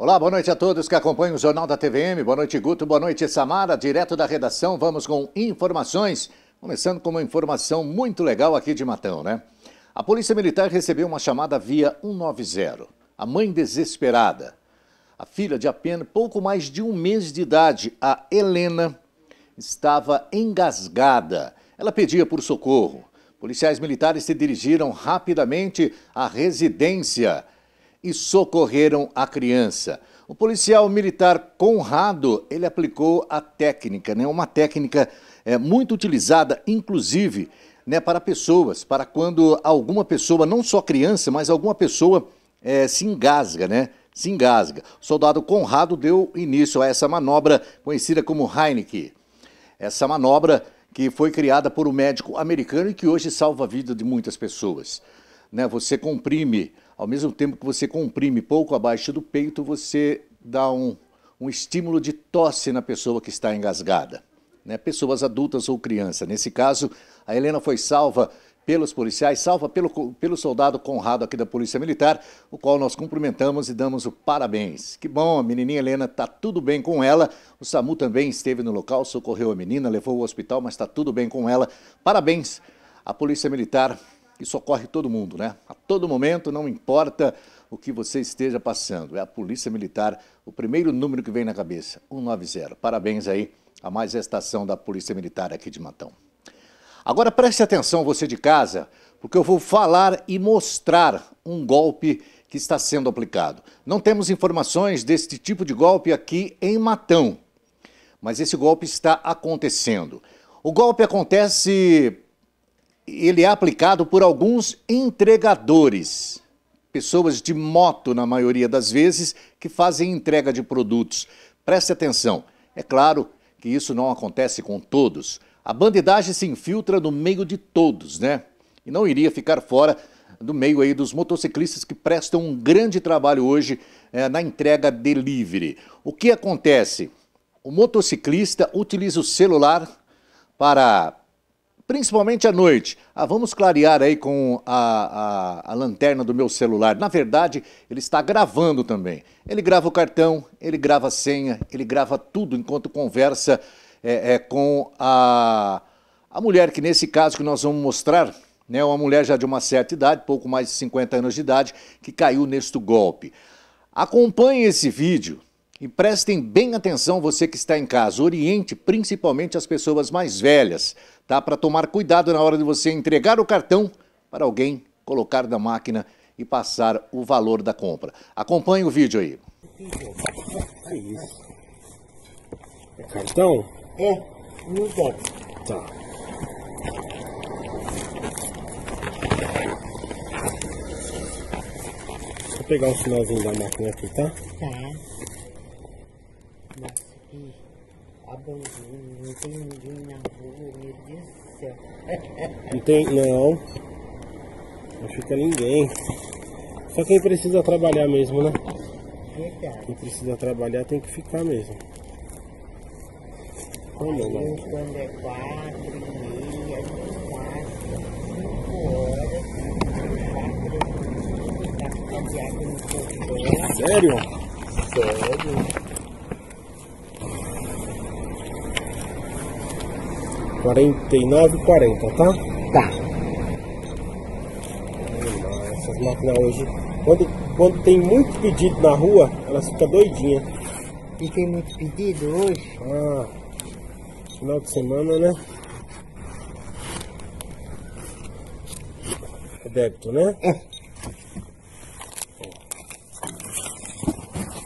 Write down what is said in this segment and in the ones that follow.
Olá, boa noite a todos que acompanham o Jornal da TVM. Boa noite, Guto. Boa noite, Samara. Direto da redação, vamos com informações. Começando com uma informação muito legal aqui de Matão, né? A Polícia Militar recebeu uma chamada via 190. A mãe desesperada, a filha de apenas pouco mais de um mês de idade, a Helena, estava engasgada. Ela pedia por socorro. Policiais militares se dirigiram rapidamente à residência e socorreram a criança. O policial militar Conrado, ele aplicou a técnica, né? uma técnica é, muito utilizada, inclusive, né, para pessoas, para quando alguma pessoa, não só criança, mas alguma pessoa é, se engasga, né? Se engasga. O soldado Conrado deu início a essa manobra conhecida como Heineken. Essa manobra que foi criada por um médico americano e que hoje salva a vida de muitas pessoas. Né? Você comprime ao mesmo tempo que você comprime pouco abaixo do peito, você dá um, um estímulo de tosse na pessoa que está engasgada. Né? Pessoas adultas ou criança. Nesse caso, a Helena foi salva pelos policiais, salva pelo, pelo soldado Conrado aqui da Polícia Militar, o qual nós cumprimentamos e damos o parabéns. Que bom, a menininha Helena está tudo bem com ela. O SAMU também esteve no local, socorreu a menina, levou ao hospital, mas está tudo bem com ela. Parabéns à Polícia Militar isso socorre todo mundo, né? A todo momento, não importa o que você esteja passando. É a Polícia Militar, o primeiro número que vem na cabeça, 190. Parabéns aí a mais estação da Polícia Militar aqui de Matão. Agora preste atenção você de casa, porque eu vou falar e mostrar um golpe que está sendo aplicado. Não temos informações deste tipo de golpe aqui em Matão, mas esse golpe está acontecendo. O golpe acontece ele é aplicado por alguns entregadores, pessoas de moto, na maioria das vezes, que fazem entrega de produtos. Preste atenção, é claro que isso não acontece com todos. A bandidagem se infiltra no meio de todos, né? E não iria ficar fora do meio aí dos motociclistas que prestam um grande trabalho hoje é, na entrega delivery. O que acontece? O motociclista utiliza o celular para principalmente à noite. Ah, vamos clarear aí com a, a, a, lanterna do meu celular. Na verdade, ele está gravando também. Ele grava o cartão, ele grava a senha, ele grava tudo enquanto conversa é, é, com a, a mulher, que nesse caso que nós vamos mostrar, né, uma mulher já de uma certa idade, pouco mais de 50 anos de idade, que caiu neste golpe. Acompanhe esse vídeo e prestem bem atenção você que está em casa, oriente principalmente as pessoas mais velhas, tá? Para tomar cuidado na hora de você entregar o cartão para alguém colocar na máquina e passar o valor da compra. Acompanhe o vídeo aí. É isso. É cartão? É, No dá. Tá. Vou pegar o sinalzinho da máquina aqui, tá? Tá abandono, não tem ninguém na rua, meu Deus do céu. Não tem, não. Não fica ninguém. Só quem precisa trabalhar mesmo, né? Verdade. Quem precisa trabalhar tem que ficar mesmo. Como tá é, né? quando é quatro e meia, quatro, cinco horas, quatro, tá ficando de no corpo. Sério? Sério. 49,40, tá? Tá. Essas máquinas hoje, quando, quando tem muito pedido na rua, elas ficam doidinhas. E tem muito pedido hoje? Ah, final de semana, né? É débito, né? É.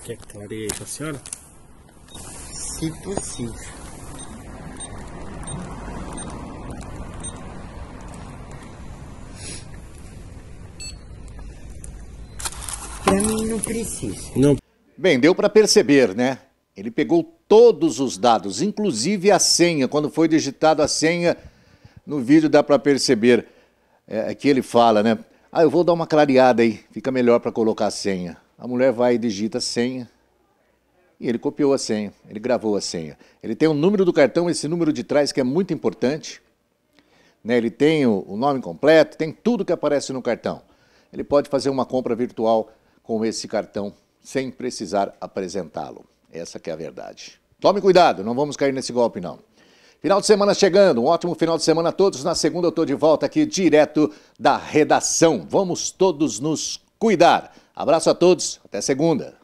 Quer que clareie aí pra senhora? Se possível. Para mim não precisa. Não. Bem, deu para perceber, né? Ele pegou todos os dados, inclusive a senha. Quando foi digitado a senha, no vídeo dá para perceber é, é, que ele fala, né? Ah, eu vou dar uma clareada aí, fica melhor para colocar a senha. A mulher vai e digita a senha. E ele copiou a senha, ele gravou a senha. Ele tem o número do cartão, esse número de trás que é muito importante. Né? Ele tem o, o nome completo, tem tudo que aparece no cartão. Ele pode fazer uma compra virtual com esse cartão sem precisar apresentá-lo. Essa é a verdade. Tome cuidado, não vamos cair nesse golpe não. Final de semana chegando, um ótimo final de semana a todos. Na segunda eu estou de volta aqui direto da redação. Vamos todos nos cuidar. Abraço a todos, até segunda.